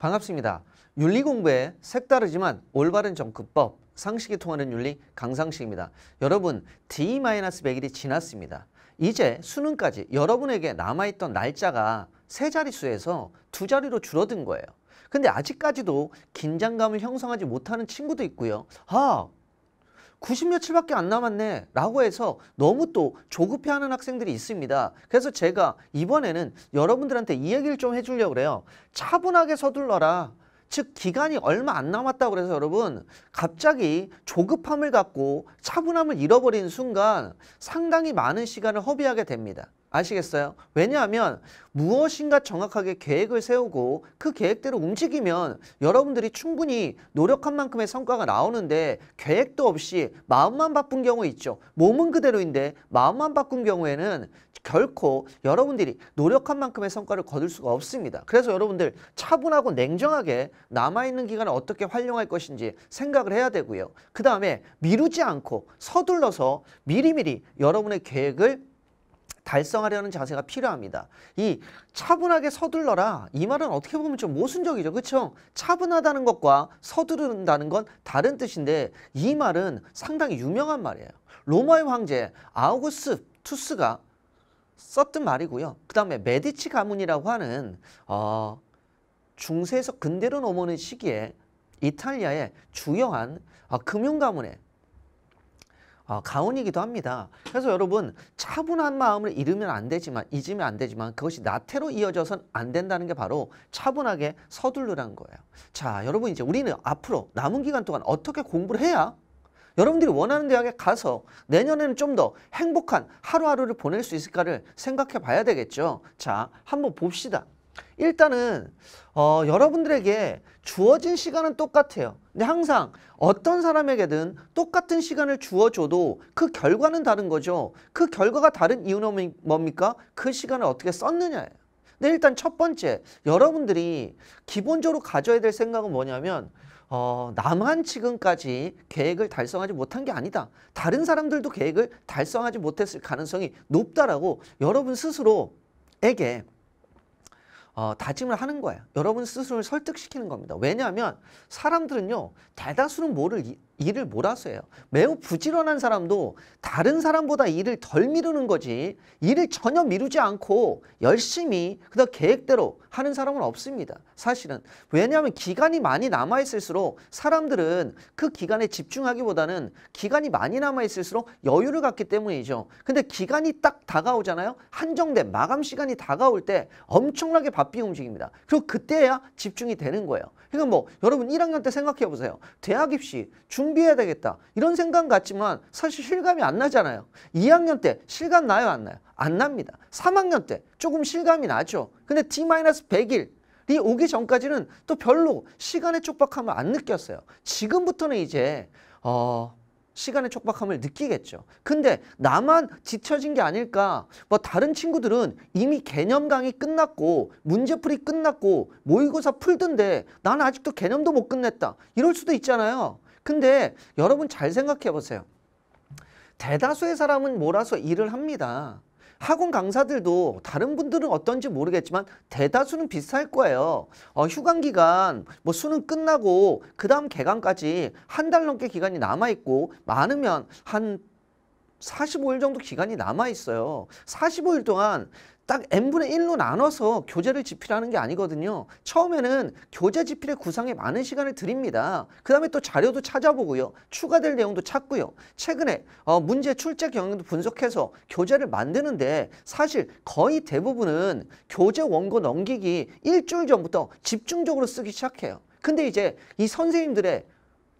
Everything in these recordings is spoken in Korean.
반갑습니다. 윤리 공부에 색다르지만 올바른 정근법 상식이 통하는 윤리 강상식입니다. 여러분, D-100일이 지났습니다. 이제 수능까지 여러분에게 남아있던 날짜가 세 자릿수에서 두 자리로 줄어든 거예요. 근데 아직까지도 긴장감을 형성하지 못하는 친구도 있고요. 아, 90 며칠밖에 안 남았네 라고 해서 너무 또 조급해하는 학생들이 있습니다. 그래서 제가 이번에는 여러분들한테 이 얘기를 좀 해주려고 그래요. 차분하게 서둘러라. 즉 기간이 얼마 안 남았다고 해서 여러분 갑자기 조급함을 갖고 차분함을 잃어버린 순간 상당히 많은 시간을 허비하게 됩니다. 아시겠어요? 왜냐하면 무엇인가 정확하게 계획을 세우고 그 계획대로 움직이면 여러분들이 충분히 노력한 만큼의 성과가 나오는데 계획도 없이 마음만 바쁜 경우 있죠. 몸은 그대로인데 마음만 바꾼 경우에는 결코 여러분들이 노력한 만큼의 성과를 거둘 수가 없습니다. 그래서 여러분들 차분하고 냉정하게 남아있는 기간을 어떻게 활용할 것인지 생각을 해야 되고요. 그 다음에 미루지 않고 서둘러서 미리미리 여러분의 계획을 달성하려는 자세가 필요합니다. 이 차분하게 서둘러라 이 말은 어떻게 보면 좀 모순적이죠. 그렇죠? 차분하다는 것과 서두른다는 건 다른 뜻인데 이 말은 상당히 유명한 말이에요. 로마의 황제 아우구스 투스가 썼던 말이고요. 그 다음에 메디치 가문이라고 하는 어, 중세에서 근대로 넘어오는 시기에 이탈리아의 중요한 어, 금융 가문의 어, 아, 가온이기도 합니다. 그래서 여러분 차분한 마음을 잃으면 안 되지만 잊으면 안 되지만 그것이 나태로 이어져선 안 된다는 게 바로 차분하게 서둘르라는 거예요. 자 여러분 이제 우리는 앞으로 남은 기간 동안 어떻게 공부를 해야 여러분들이 원하는 대학에 가서 내년에는 좀 더 행복한 하루하루를 보낼 수 있을까를 생각해 봐야 되겠죠. 자 한번 봅시다. 일단은 어, 여러분들에게 주어진 시간은 똑같아요. 근데 항상 어떤 사람에게든 똑같은 시간을 주어줘도 그 결과는 다른 거죠. 그 결과가 다른 이유는 뭡니까? 그 시간을 어떻게 썼느냐예요. 근데 일단 첫 번째, 여러분들이 기본적으로 가져야 될 생각은 뭐냐면 어, 나만 지금까지 계획을 달성하지 못한 게 아니다. 다른 사람들도 계획을 달성하지 못했을 가능성이 높다라고 여러분 스스로에게 어, 다짐을 하는 거예요. 여러분 스스로를 설득시키는 겁니다. 왜냐하면 사람들은요, 대다수는 뭐를 일을 몰아서 해요. 매우 부지런한 사람도 다른 사람보다 일을 덜 미루는 거지 일을 전혀 미루지 않고 열심히 그다 계획대로 하는 사람은 없습니다. 사실은 왜냐하면 기간이 많이 남아 있을수록 사람들은 그 기간에 집중하기보다는 기간이 많이 남아 있을수록 여유를 갖기 때문이죠. 근데 기간이 딱 다가오잖아요. 한정된 마감 시간이 다가올 때 엄청나게 바삐 움직입니다. 그리고 그때야 집중이 되는 거예요. 그러니까 뭐 여러분 1학년 때 생각해 보세요. 대학 입시 중 준비해야 되겠다 이런 생각 같지만 사실 실감이 안 나잖아요 2학년 때 실감 나요 안 나요? 안 납니다 3학년 때 조금 실감이 나죠 근데 T-100일 이 오기 전까지는 또 별로 시간의 촉박함을 안 느꼈어요 지금부터는 이제 어, 시간의 촉박함을 느끼겠죠. 근데 나만 지쳐진 게 아닐까. 뭐 다른 친구들은 이미 개념 강의 끝났고 문제풀이 끝났고 모의고사 풀던데 난 아직도 개념도 못 끝냈다. 이럴 수도 있잖아요. 근데 여러분 잘 생각해 보세요. 대다수의 사람은 몰아서 일을 합니다. 학원 강사들도 다른 분들은 어떤지 모르겠지만 대다수는 비슷할 거예요. 어, 휴강 기간, 뭐 수능 끝나고 그 다음 개강까지 한 달 넘게 기간이 남아있고 많으면 한 45일 정도 기간이 남아있어요. 45일 동안 딱 n분의 1로 나눠서 교재를 집필하는 게 아니거든요. 처음에는 교재 집필의 구상에 많은 시간을 드립니다. 그 다음에 또 자료도 찾아보고요. 추가될 내용도 찾고요. 최근에 어, 문제 출제 경향도 분석해서 교재를 만드는데 사실 거의 대부분은 교재 원고 넘기기 일주일 전부터 집중적으로 쓰기 시작해요. 근데 이제 이 선생님들의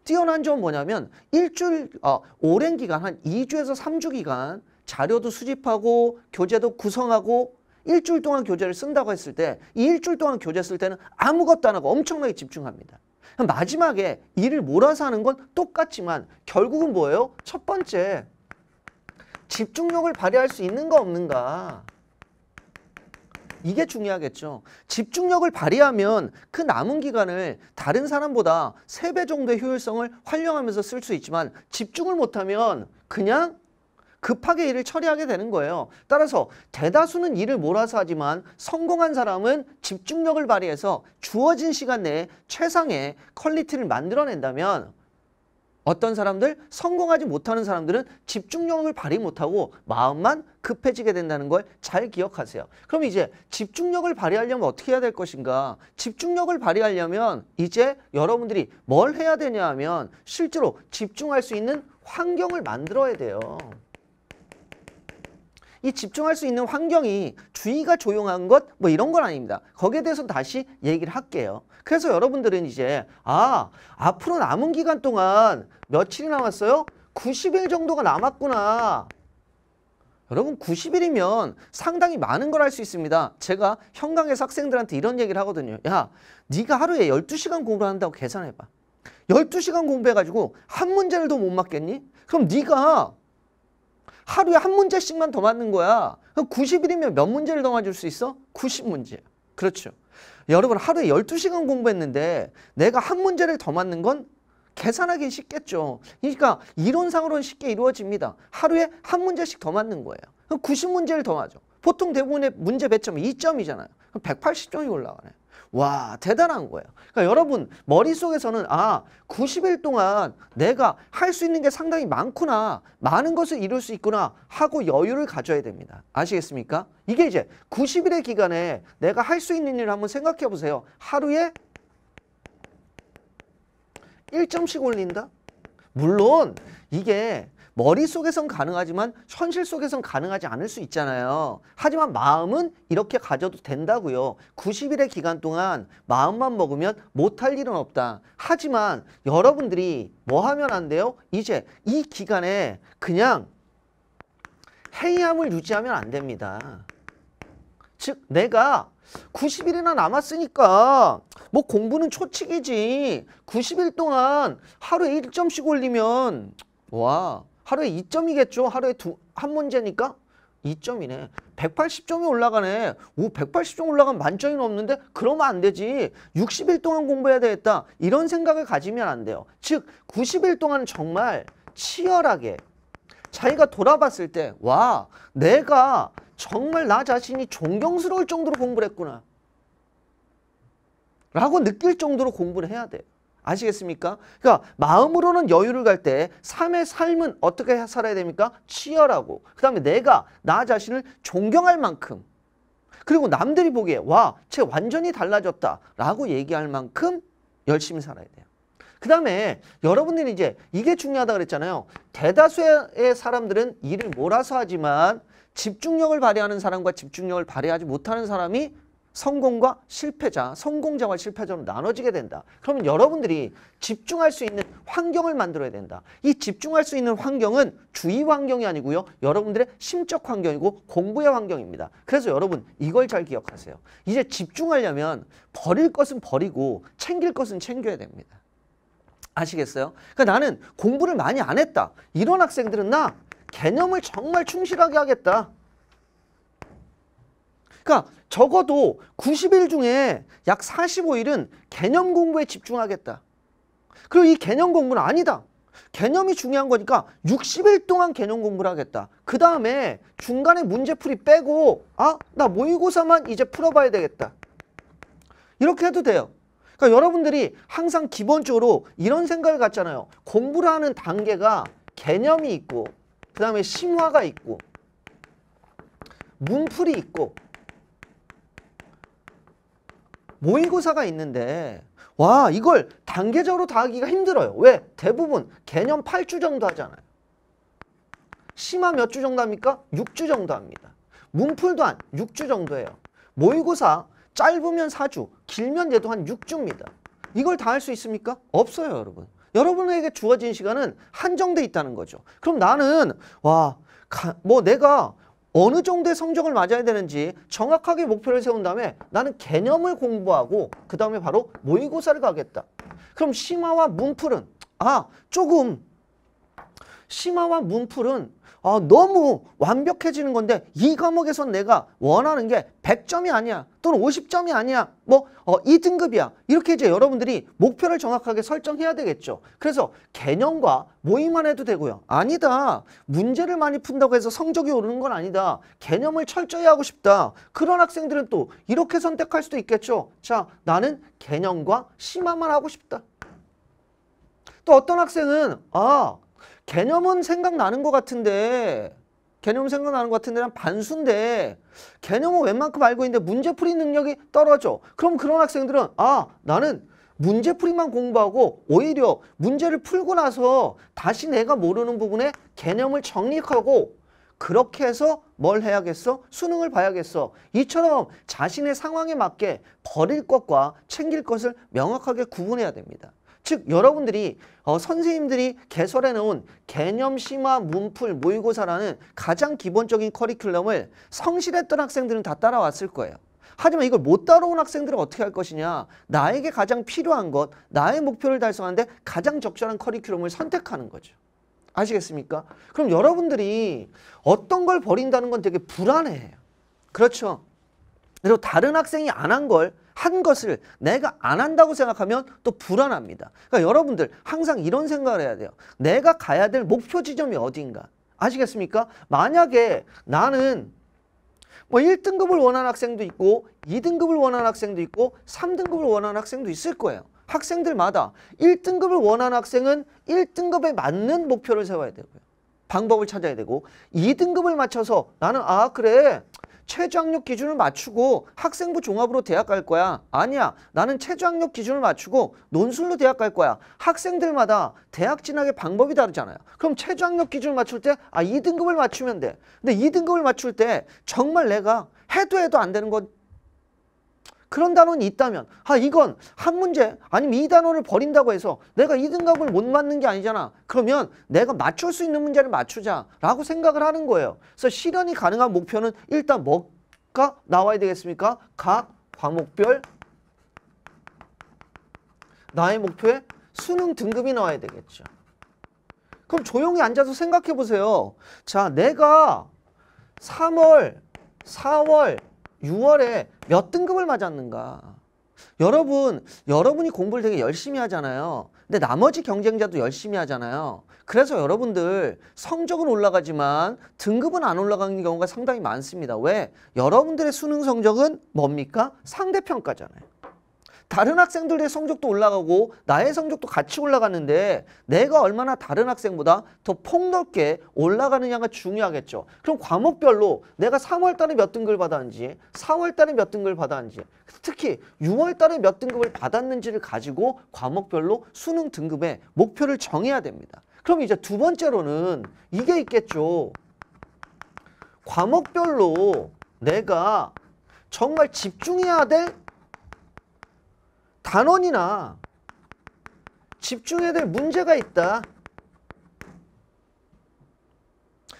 뛰어난 점은 뭐냐면 일주일 어, 오랜 기간 한 2주에서 3주 기간 자료도 수집하고 교재도 구성하고 일주일 동안 교재를 쓴다고 했을 때이 일주일 동안 교재 쓸 때는 아무것도 안 하고 엄청나게 집중합니다. 마지막에 일을 몰아서 하는 건 똑같지만 결국은 뭐예요? 첫 번째 집중력을 발휘할 수 있는가 없는가 이게 중요하겠죠. 집중력을 발휘하면 그 남은 기간을 다른 사람보다 세 배 정도의 효율성을 활용하면서 쓸 수 있지만 집중을 못하면 그냥 급하게 일을 처리하게 되는 거예요. 따라서 대다수는 일을 몰아서 하지만 성공한 사람은 집중력을 발휘해서 주어진 시간 내에 최상의 퀄리티를 만들어낸다면 어떤 사람들 성공하지 못하는 사람들은 집중력을 발휘 못하고 마음만 급해지게 된다는 걸 잘 기억하세요. 그럼 이제 집중력을 발휘하려면 어떻게 해야 될 것인가? 집중력을 발휘하려면 이제 여러분들이 뭘 해야 되냐 하면 실제로 집중할 수 있는 환경을 만들어야 돼요. 이 집중할 수 있는 환경이 주의가 조용한 것 뭐 이런 건 아닙니다. 거기에 대해서 다시 얘기를 할게요. 그래서 여러분들은 이제 아 앞으로 남은 기간 동안 며칠이 남았어요? 90일 정도가 남았구나. 여러분 90일이면 상당히 많은 걸 할 수 있습니다. 제가 현강의 학생들한테 이런 얘기를 하거든요. 야 네가 하루에 12시간 공부를 한다고 계산해봐. 12시간 공부해가지고 한 문제를 더 못 맞겠니? 그럼 네가 하루에 한 문제씩만 더 맞는 거야. 그럼 90일이면 몇 문제를 더 맞을 수 있어? 90문제. 그렇죠. 여러분 하루에 12시간 공부했는데 내가 한 문제를 더 맞는 건 계산하기 쉽겠죠. 그러니까 이론상으로는 쉽게 이루어집니다. 하루에 한 문제씩 더 맞는 거예요. 그럼 90문제를 더 맞아. 보통 대부분의 문제 배점이 2점이잖아요. 그럼 180점이 올라가네. 와 대단한 거예요. 그러니까 여러분 머릿속에서는 아 90일 동안 내가 할 수 있는 게 상당히 많구나 많은 것을 이룰 수 있구나 하고 여유를 가져야 됩니다. 아시겠습니까? 이게 이제 90일의 기간에 내가 할 수 있는 일을 한번 생각해 보세요. 하루에 1점씩 올린다? 물론 이게 머릿속에선 가능하지만 현실 속에선 가능하지 않을 수 있잖아요. 하지만 마음은 이렇게 가져도 된다고요. 90일의 기간 동안 마음만 먹으면 못할 일은 없다. 하지만 여러분들이 뭐 하면 안 돼요? 이제 이 기간에 그냥 해이함을 유지하면 안 됩니다. 즉 내가 90일이나 남았으니까 뭐 공부는 초칙이지 90일 동안 하루에 1점씩 올리면 와 하루에 2점이겠죠. 하루에 두, 한 문제니까 2점이네. 180점이 올라가네. 오, 180점 올라가면 만점이 넘는데 그러면 안 되지. 60일 동안 공부해야 되겠다. 이런 생각을 가지면 안 돼요. 즉 90일 동안 정말 치열하게 자기가 돌아봤을 때 와, 내가 정말 나 자신이 존경스러울 정도로 공부를 했구나. 라고 느낄 정도로 공부를 해야 돼 아시겠습니까? 그러니까 마음으로는 여유를 갈 때 삶의 삶은 어떻게 살아야 됩니까? 치열하고 그 다음에 내가 나 자신을 존경할 만큼 그리고 남들이 보기에 와, 쟤 완전히 달라졌다 라고 얘기할 만큼 열심히 살아야 돼요. 그 다음에 여러분들이 이제 이게 중요하다 그랬잖아요. 대다수의 사람들은 일을 몰아서 하지만 집중력을 발휘하는 사람과 집중력을 발휘하지 못하는 사람이 성공과 실패자, 성공자와 실패자로 나눠지게 된다. 그러면 여러분들이 집중할 수 있는 환경을 만들어야 된다. 이 집중할 수 있는 환경은 주위 환경이 아니고요. 여러분들의 심적 환경이고 공부의 환경입니다. 그래서 여러분 이걸 잘 기억하세요. 이제 집중하려면 버릴 것은 버리고 챙길 것은 챙겨야 됩니다. 아시겠어요? 그러니까 나는 공부를 많이 안 했다. 이런 학생들은 나 개념을 정말 충실하게 하겠다. 그러니까 적어도 90일 중에 약 45일은 개념 공부에 집중하겠다. 그리고 이 개념 공부는 아니다. 개념이 중요한 거니까 60일 동안 개념 공부를 하겠다. 그 다음에 중간에 문제풀이 빼고 아 나 모의고사만 이제 풀어봐야 되겠다. 이렇게 해도 돼요. 그러니까 여러분들이 항상 기본적으로 이런 생각을 갖잖아요. 공부를 하는 단계가 개념이 있고 그 다음에 심화가 있고 문풀이 있고 모의고사가 있는데 와 이걸 단계적으로 다 하기가 힘들어요. 왜? 대부분 개념 8주 정도 하잖아요. 심화 몇 주 정도 합니까? 6주 정도 합니다. 문풀도 한 6주 정도 해요. 모의고사 짧으면 4주, 길면 얘도 한 6주입니다. 이걸 다 할 수 있습니까? 없어요, 여러분. 여러분에게 주어진 시간은 한정돼 있다는 거죠. 그럼 나는 와, 뭐 내가 어느 정도의 성적을 맞아야 되는지 정확하게 목표를 세운 다음에 나는 개념을 공부하고 그 다음에 바로 모의고사를 가겠다. 그럼 심화와 문풀은 아 조금 심화와 문풀은 아, 너무 완벽해지는 건데 이 과목에서 내가 원하는 게 100점이 아니야 또는 50점이 아니야 뭐 어, 2등급이야 이렇게 이제 여러분들이 목표를 정확하게 설정해야 되겠죠 그래서 개념과 모의만 해도 되고요 아니다 문제를 많이 푼다고 해서 성적이 오르는 건 아니다 개념을 철저히 하고 싶다 그런 학생들은 또 이렇게 선택할 수도 있겠죠 자 나는 개념과 심화만 하고 싶다 또 어떤 학생은 아 개념은 생각나는 것 같은데 개념 생각나는 것 같은데 반수인데 개념은 웬만큼 알고 있는데 문제풀이 능력이 떨어져. 그럼 그런 학생들은 아 나는 문제풀이만 공부하고 오히려 문제를 풀고 나서 다시 내가 모르는 부분에 개념을 정리하고 그렇게 해서 뭘 해야겠어? 수능을 봐야겠어. 이처럼 자신의 상황에 맞게 버릴 것과 챙길 것을 명확하게 구분해야 됩니다. 즉 여러분들이 어, 선생님들이 개설해놓은 개념 심화 문풀 모의고사라는 가장 기본적인 커리큘럼을 성실했던 학생들은 다 따라왔을 거예요. 하지만 이걸 못 따라온 학생들은 어떻게 할 것이냐 나에게 가장 필요한 것 나의 목표를 달성하는데 가장 적절한 커리큘럼을 선택하는 거죠. 아시겠습니까? 그럼 여러분들이 어떤 걸 버린다는 건 되게 불안해해요. 그렇죠. 그리고 다른 학생이 안한걸 한 것을 내가 안 한다고 생각하면 또 불안합니다. 그러니까 여러분들 항상 이런 생각을 해야 돼요. 내가 가야 될 목표 지점이 어딘가. 아시겠습니까? 만약에 나는 뭐 1등급을 원하는 학생도 있고 2등급을 원하는 학생도 있고 3등급을 원하는 학생도 있을 거예요. 학생들마다 1등급을 원하는 학생은 1등급에 맞는 목표를 세워야 되고요. 방법을 찾아야 되고 2등급을 맞춰서 나는 아 그래 최저학력 기준을 맞추고 학생부 종합으로 대학 갈 거야. 아니야. 나는 최저학력 기준을 맞추고 논술로 대학 갈 거야. 학생들마다 대학 진학의 방법이 다르잖아요. 그럼 최저학력 기준을 맞출 때 아, 2등급을 맞추면 돼. 근데 2등급을 맞출 때 정말 내가 해도 해도 안 되는 건 그런 단원이 있다면 아 이건 한 문제 아니면 이 단원을 버린다고 해서 내가 이등급을못 맞는 게 아니잖아. 그러면 내가 맞출 수 있는 문제를 맞추자라고 생각을 하는 거예요. 그래서 실현이 가능한 목표는 일단 뭐가 나와야 되겠습니까? 각 과목별 나의 목표에 수능 등급이 나와야 되겠죠. 그럼 조용히 앉아서 생각해 보세요. 자, 내가 3월, 4월, 6월에 몇 등급을 맞았는가. 여러분, 여러분이 공부를 되게 열심히 하잖아요. 근데 나머지 경쟁자도 열심히 하잖아요. 그래서 여러분들 성적은 올라가지만 등급은 안 올라가는 경우가 상당히 많습니다. 왜? 여러분들의 수능 성적은 뭡니까? 상대평가잖아요. 다른 학생들의 성적도 올라가고 나의 성적도 같이 올라가는데 내가 얼마나 다른 학생보다 더 폭넓게 올라가느냐가 중요하겠죠. 그럼 과목별로 내가 3월 달에 몇 등급을 받았는지 4월 달에 몇 등급을 받았는지 특히 6월 달에 몇 등급을 받았는지를 가지고 과목별로 수능 등급의 목표를 정해야 됩니다. 그럼 이제 두 번째로는 이게 있겠죠. 과목별로 내가 정말 집중해야 될 단원이나 집중해야 될 문제가 있다.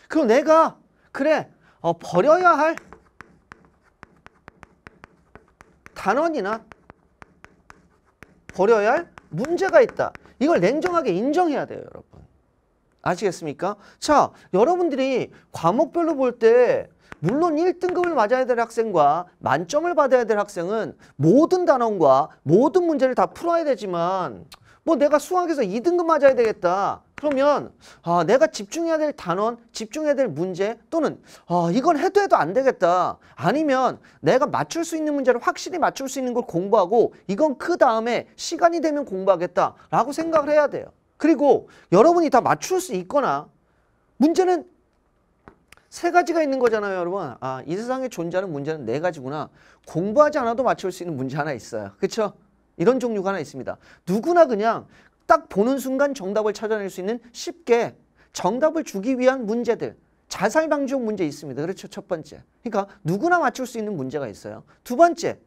그럼 내가 그래 어, 버려야 할 단원이나 버려야 할 문제가 있다. 이걸 냉정하게 인정해야 돼요 여러분. 아시겠습니까? 자 여러분들이 과목별로 볼때 물론 1등급을 맞아야 될 학생과 만점을 받아야 될 학생은 모든 단원과 모든 문제를 다 풀어야 되지만 뭐 내가 수학에서 2등급 맞아야 되겠다. 그러면 아 내가 집중해야 될 단원, 집중해야 될 문제 또는 아 이건 해도 해도 안 되겠다. 아니면 내가 맞출 수 있는 문제를 확실히 맞출 수 있는 걸 공부하고 이건 그 다음에 시간이 되면 공부하겠다라고 생각을 해야 돼요. 그리고 여러분이 다 맞출 수 있거나 문제는 세 가지가 있는 거잖아요 여러분 아이 세상에 존재하는 문제는 네 가지구나 공부하지 않아도 맞출 수 있는 문제 하나 있어요 그쵸 이런 종류가 하나 있습니다 누구나 그냥 딱 보는 순간 정답을 찾아낼 수 있는 쉽게 정답을 주기 위한 문제들 자살 방지용 문제 있습니다 그렇죠 첫 번째 그러니까 누구나 맞출 수 있는 문제가 있어요 두 번째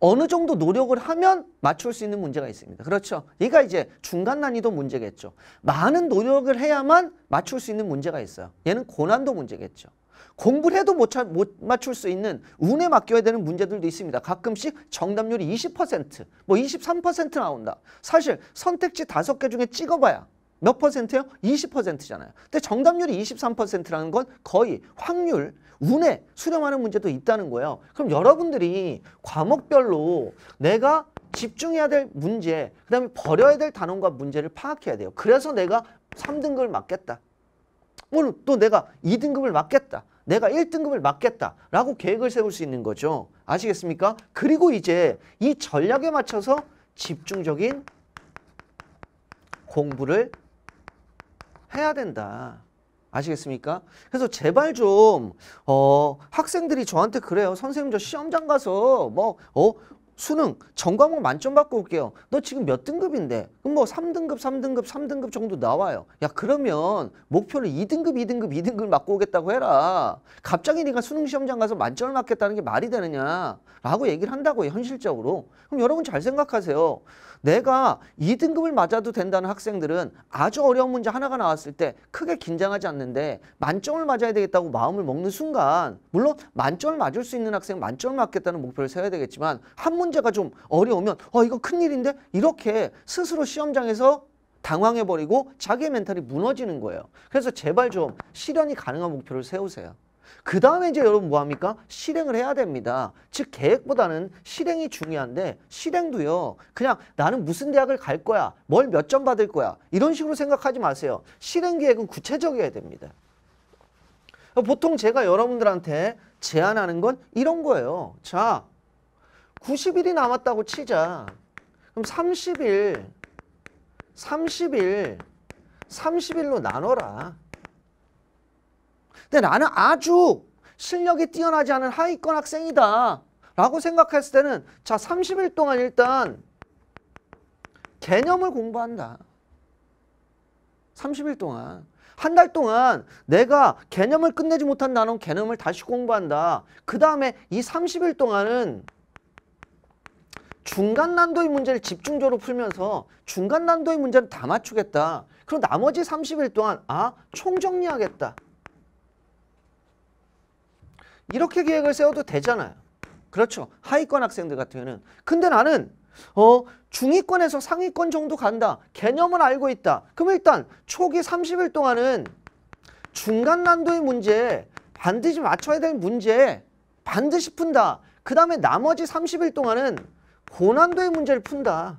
어느 정도 노력을 하면 맞출 수 있는 문제가 있습니다. 그렇죠? 얘가 이제 중간 난이도 문제겠죠. 많은 노력을 해야만 맞출 수 있는 문제가 있어요. 얘는 고난도 문제겠죠. 공부를 해도 못, 차, 못 맞출 수 있는 운에 맡겨야 되는 문제들도 있습니다. 가끔씩 정답률이 20%, 뭐 23% 나온다. 사실 선택지 다섯 개 중에 찍어봐야 몇 퍼센트예요? 20%잖아요. 근데 정답률이 23%라는 건 거의 확률, 운에 수렴하는 문제도 있다는 거예요. 그럼 여러분들이 과목별로 내가 집중해야 될 문제, 그 다음에 버려야 될 단원과 문제를 파악해야 돼요. 그래서 내가 3등급을 맞겠다. 오늘 또 내가 2등급을 맞겠다. 내가 1등급을 맞겠다. 라고 계획을 세울 수 있는 거죠. 아시겠습니까? 그리고 이제 이 전략에 맞춰서 집중적인 공부를 해야 된다. 아시겠습니까? 그래서 제발 좀, 어, 학생들이 저한테 그래요. 선생님, 저 시험장 가서, 뭐, 어, 수능 전 과목 만점 받고 올게요. 너 지금 몇 등급인데? 그럼 뭐 3등급, 3등급, 3등급 정도 나와요. 야 그러면 목표를 2등급, 2등급, 2등급 맞고 오겠다고 해라. 갑자기 네가 수능 시험장 가서 만점을 맞겠다는 게 말이 되느냐? 라고 얘기를 한다고 현실적으로. 그럼 여러분 잘 생각하세요. 내가 2등급을 맞아도 된다는 학생들은 아주 어려운 문제 하나가 나왔을 때 크게 긴장하지 않는데 만점을 맞아야 되겠다고 마음을 먹는 순간 물론 만점을 맞을 수 있는 학생 만점을 맞겠다는 목표를 세워야 되겠지만 한 문제 문제가 좀 어려우면 어 이거 큰일인데 이렇게 스스로 시험장에서 당황해버리고 자기의 멘탈이 무너지는 거예요. 그래서 제발 좀 실현이 가능한 목표를 세우세요. 그 다음에 이제 여러분 뭐합니까? 실행을 해야 됩니다. 즉 계획보다는 실행이 중요한데 실행도요. 그냥 나는 무슨 대학을 갈 거야. 뭘 몇 점 받을 거야. 이런 식으로 생각하지 마세요. 실행 계획은 구체적이어야 됩니다. 보통 제가 여러분들한테 제안하는 건 이런 거예요. 자 90일이 남았다고 치자. 그럼 30일, 30일, 30일로 나눠라. 근데 나는 아주 실력이 뛰어나지 않은 하위권 학생이다. 라고 생각했을 때는 자 30일 동안 일단 개념을 공부한다. 30일 동안. 한 달 동안 내가 개념을 끝내지 못한 나는 개념을 다시 공부한다. 그 다음에 이 30일 동안은 중간 난도의 문제를 집중적으로 풀면서 중간 난도의 문제는 다 맞추겠다. 그럼 나머지 30일 동안 아 총정리하겠다. 이렇게 계획을 세워도 되잖아요. 그렇죠. 하위권 학생들 같은 경우는. 근데 나는 어 중위권에서 상위권 정도 간다. 개념은 알고 있다. 그럼 일단 초기 30일 동안은 중간 난도의 문제 반드시 맞춰야 될 문제 반드시 푼다. 그 다음에 나머지 30일 동안은 고난도의 문제를 푼다.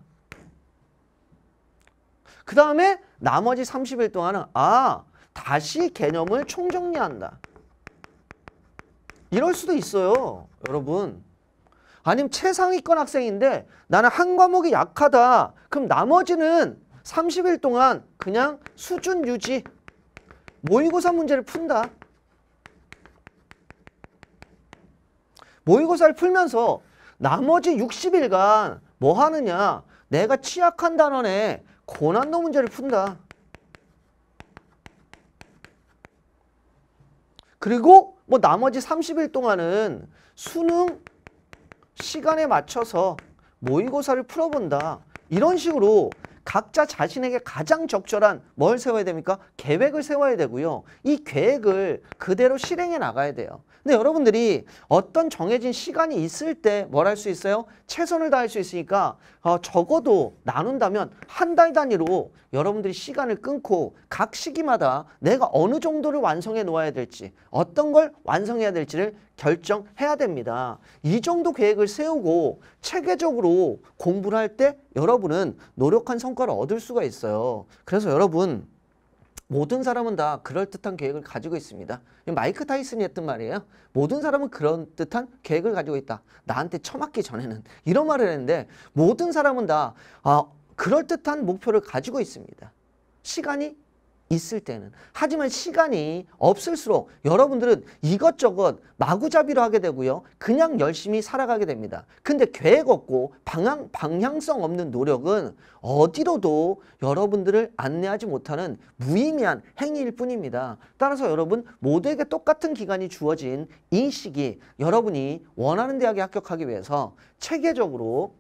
그 다음에 나머지 30일 동안은 아 다시 개념을 총정리한다. 이럴 수도 있어요. 여러분. 아니면 최상위권 학생인데 나는 한 과목이 약하다. 그럼 나머지는 30일 동안 그냥 수준 유지. 모의고사 문제를 푼다. 모의고사를 풀면서 나머지 60일간 뭐 하느냐? 내가 취약한 단원에 고난도 문제를 푼다. 그리고 뭐 나머지 30일 동안은 수능 시간에 맞춰서 모의고사를 풀어본다. 이런 식으로 각자 자신에게 가장 적절한 뭘 세워야 됩니까? 계획을 세워야 되고요. 이 계획을 그대로 실행해 나가야 돼요. 근데 여러분들이 어떤 정해진 시간이 있을 때 뭘 할 수 있어요? 최선을 다할 수 있으니까 어, 적어도 나눈다면 한 달 단위로 여러분들이 시간을 끊고 각 시기마다 내가 어느 정도를 완성해 놓아야 될지 어떤 걸 완성해야 될지를 결정해야 됩니다. 이 정도 계획을 세우고 체계적으로 공부를 할 때 여러분은 노력한 성과를 얻을 수가 있어요. 그래서 여러분 모든 사람은 다 그럴듯한 계획을 가지고 있습니다. 마이크 타이슨이 했던 말이에요. 모든 사람은 그런듯한 계획을 가지고 있다. 나한테 처맞기 전에는. 이런 말을 했는데 모든 사람은 다 아, 그럴듯한 목표를 가지고 있습니다. 시간이 있을 때는. 하지만 시간이 없을수록 여러분들은 이것저것 마구잡이로 하게 되고요. 그냥 열심히 살아가게 됩니다. 근데 계획 없고 방향, 방향성 없는 노력은 어디로도 여러분들을 안내하지 못하는 무의미한 행위일 뿐입니다. 따라서 여러분 모두에게 똑같은 기간이 주어진 이 시기 여러분이 원하는 대학에 합격하기 위해서 체계적으로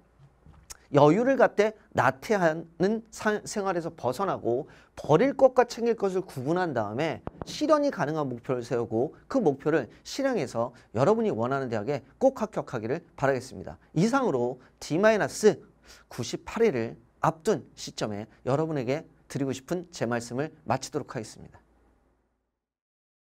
여유를 갖되 나태하는 사, 생활에서 벗어나고 버릴 것과 챙길 것을 구분한 다음에 실현이 가능한 목표를 세우고 그 목표를 실행해서 여러분이 원하는 대학에 꼭 합격하기를 바라겠습니다. 이상으로 D-98일을 앞둔 시점에 여러분에게 드리고 싶은 제 말씀을 마치도록 하겠습니다.